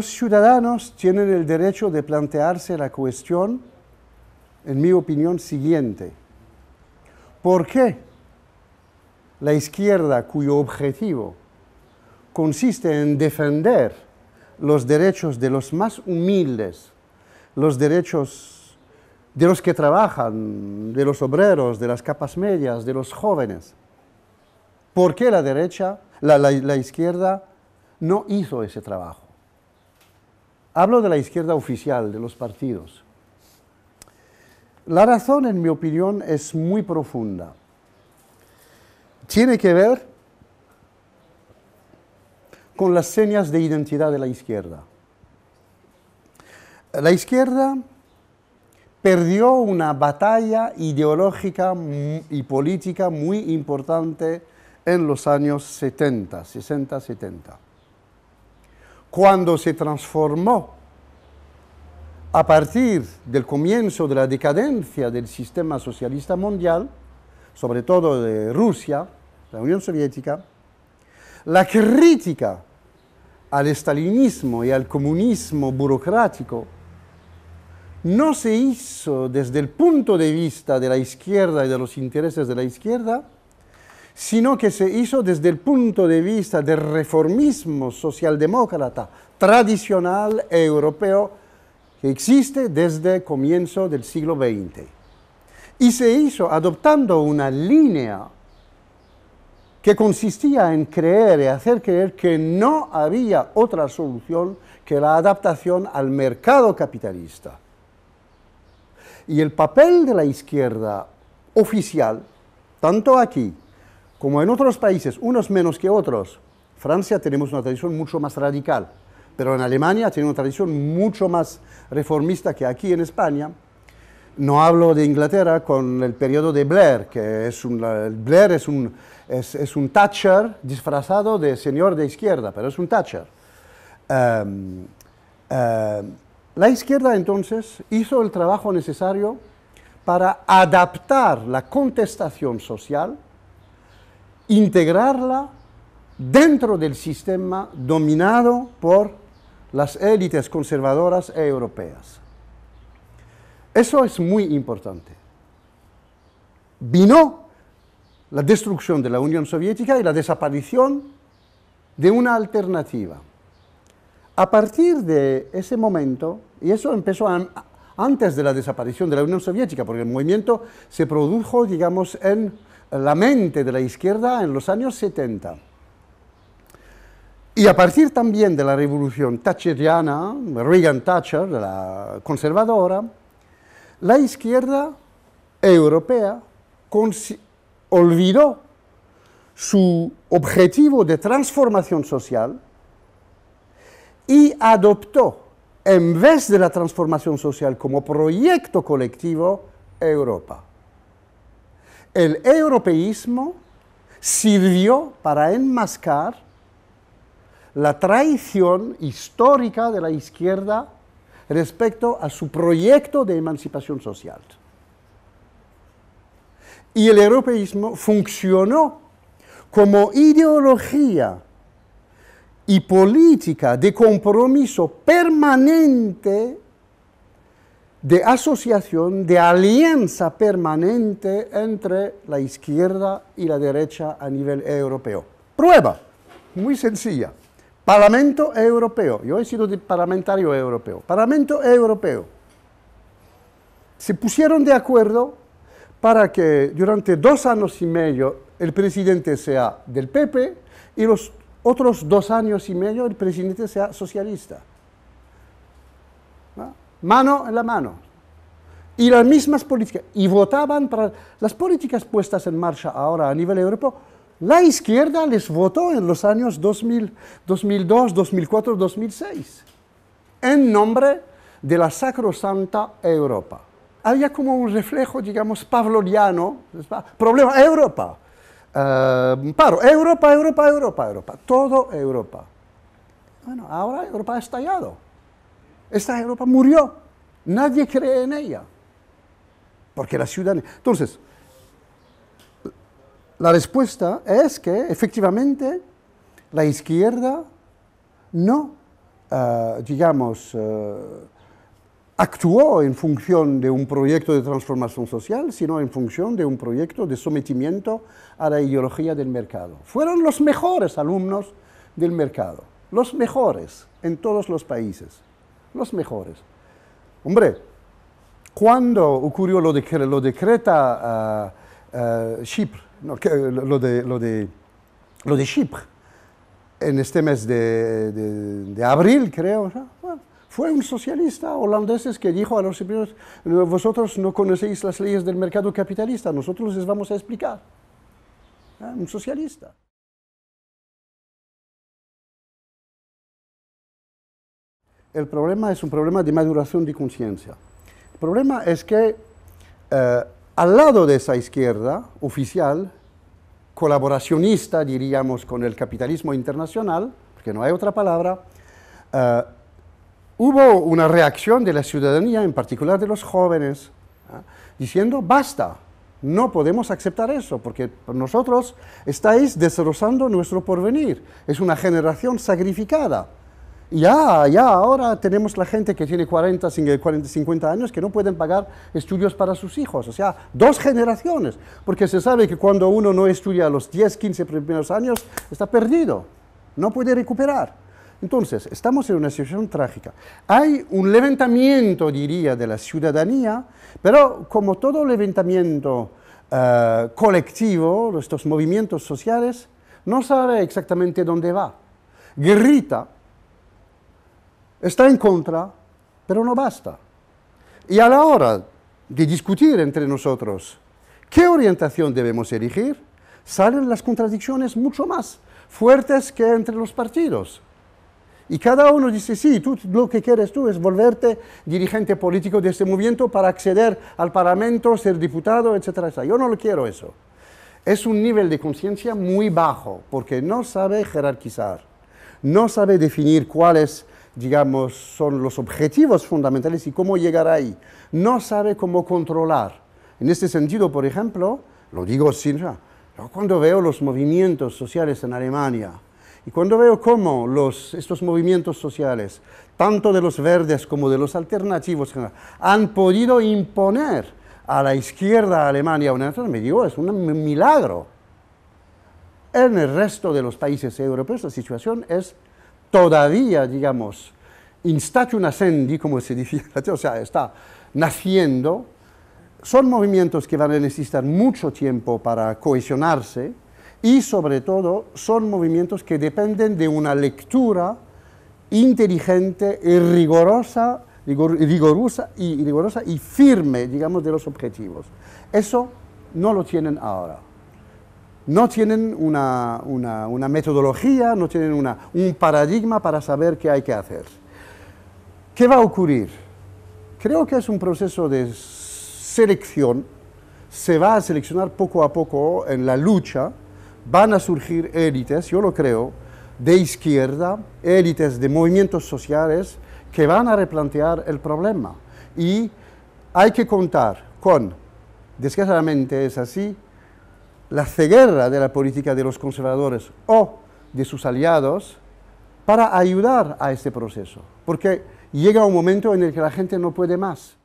los ciudadanos tienen el derecho de plantearse la cuestión, en mi opinión, siguiente. ¿Por qué la izquierda cuyo objetivo consiste en defender los derechos de los más humildes, los derechos de los que trabajan, de los obreros, de las capas medias, de los jóvenes. ¿Por qué la derecha, la, la izquierda, no hizo ese trabajo? Hablo de la izquierda oficial, de los partidos. La razón, en mi opinión, es muy profunda. Tiene que ver con las señas de identidad de la izquierda. La izquierda perdió una batalla ideológica y política muy importante en los años 70, 60, 70 cuando se transformó a partir del comienzo de la decadencia del sistema socialista mundial, sobre todo de Rusia, la Unión Soviética, la crítica al estalinismo y al comunismo burocrático no se hizo desde el punto de vista de la izquierda y de los intereses de la izquierda, sino que se hizo desde el punto de vista del reformismo socialdemócrata tradicional europeo que existe desde comienzo del siglo XX. Y se hizo adoptando una línea que consistía en creer y hacer creer que no había otra solución que la adaptación al mercado capitalista. Y el papel de la izquierda oficial, tanto aquí como en otros países, unos menos que otros, Francia tenemos una tradición mucho más radical, pero en Alemania tiene una tradición mucho más reformista que aquí en España. No hablo de Inglaterra con el periodo de Blair, que es un, Blair es un, es, un Thatcher disfrazado de señor de izquierda, pero es un Thatcher. Em, em, la izquierda entonces hizo el trabajo necesario para adaptar la contestación social integrarla dentro del sistema dominado por las élites conservadoras e europeas. Eso es muy importante. Vino la destrucción de la Unión Soviética y la desaparición de una alternativa. A partir de ese momento, y eso empezó antes de la desaparición de la Unión Soviética, porque el movimiento se produjo, digamos, en la mente de la izquierda en los años 70. Y a partir también de la revolución thatcheriana, Reagan-Thatcher, la conservadora, la izquierda europea olvidó su objetivo de transformación social y adoptó, en vez de la transformación social como proyecto colectivo, Europa. El europeísmo sirvió para enmascar la traición histórica de la izquierda respecto a su proyecto de emancipación social. Y el europeísmo funcionó como ideología y política de compromiso permanente de asociación, de alianza permanente entre la izquierda y la derecha a nivel europeo. Prueba, muy sencilla. Parlamento Europeo, yo he sido parlamentario europeo, Parlamento Europeo. Se pusieron de acuerdo para que durante dos años y medio el presidente sea del PP y los otros dos años y medio el presidente sea socialista mano en la mano. Y las mismas políticas, y votaban para las políticas puestas en marcha ahora a nivel europeo. La izquierda les votó en los años 2000, 2002, 2004, 2006, en nombre de la sacrosanta Europa. Había como un reflejo, digamos, pavloviano, problema Europa, eh, paro, Europa, Europa, Europa, Europa, todo Europa. Bueno, ahora Europa ha estallado. Esta Europa murió. Nadie cree en ella. Porque la ciudad... Entonces, la respuesta es que efectivamente la izquierda no, eh, digamos, eh, actuó en función de un proyecto de transformación social, sino en función de un proyecto de sometimiento a la ideología del mercado. Fueron los mejores alumnos del mercado, los mejores en todos los países los mejores. Hombre, cuando ocurrió lo de lo decreta Chipre, lo, de, lo, Chipre, en este mes de, abril, creo, fue un socialista holandés que dijo a los chipriotas, vosotros no conocéis las leyes del mercado capitalista, nosotros les vamos a explicar. Ah, un socialista. el problema es un problema de maduración de conciencia. El problema es que eh, al lado de esa izquierda oficial, colaboracionista, diríamos, con el capitalismo internacional, porque no hay otra palabra, eh, hubo una reacción de la ciudadanía, en particular de los jóvenes, ¿ah? diciendo, basta, no podemos aceptar eso, porque nosotros estáis desrozando nuestro porvenir, es una generación sacrificada. Ya, ya, ahora tenemos la gente que tiene 40, 40, 50 años que no pueden pagar estudios para sus hijos, o sea, dos generaciones, porque se sabe que cuando uno no estudia a los 10, 15 primeros años, está perdido, no puede recuperar. Entonces, estamos en una situación trágica. Hay un levantamiento, diría, de la ciudadanía, pero como todo levantamiento eh, colectivo, estos movimientos sociales, no sabe exactamente dónde va. Grita, está en contra, pero no basta. Y a la hora de discutir entre nosotros qué orientación debemos elegir, salen las contradicciones mucho más fuertes que entre los partidos. Y cada uno dice, sí, tú lo que quieres tú es volverte dirigente político de este movimiento para acceder al Parlamento, ser diputado, etcétera, Yo no lo quiero eso. Es un nivel de conciencia muy bajo, porque no sabe jerarquizar, no sabe definir cuál es digamos, son los objetivos fundamentales y cómo llegar ahí. No sabe cómo controlar. En este sentido, por ejemplo, lo digo sin... Yo cuando veo los movimientos sociales en Alemania y cuando veo cómo los, estos movimientos sociales, tanto de los verdes como de los alternativos, han podido imponer a la izquierda alemania una me digo, es un milagro. En el resto de los países europeos la situación es todavía, digamos, in statu nascendi, como se dice, o sea, está naciendo, son movimientos que van a necesitar mucho tiempo para cohesionarse y sobre todo son movimientos que dependen de una lectura inteligente y rigorosa, y, rigorosa y firme, digamos, de los objetivos. Eso no lo tienen ahora no tienen una, metodología, no tienen un paradigma para saber qué hay que hacer. ¿Qué va a ocurrir? Creo que es un proceso de selección, se va a seleccionar poco a poco en la lucha, van a surgir élites, yo lo creo, de izquierda, élites de movimientos sociales que van a replantear el problema. Y hay que contar con, desgraciadamente es así, la ceguera de la política de los conservadores o de sus aliados para ayudar a este proceso. Porque llega un momento en el que la gente no puede más.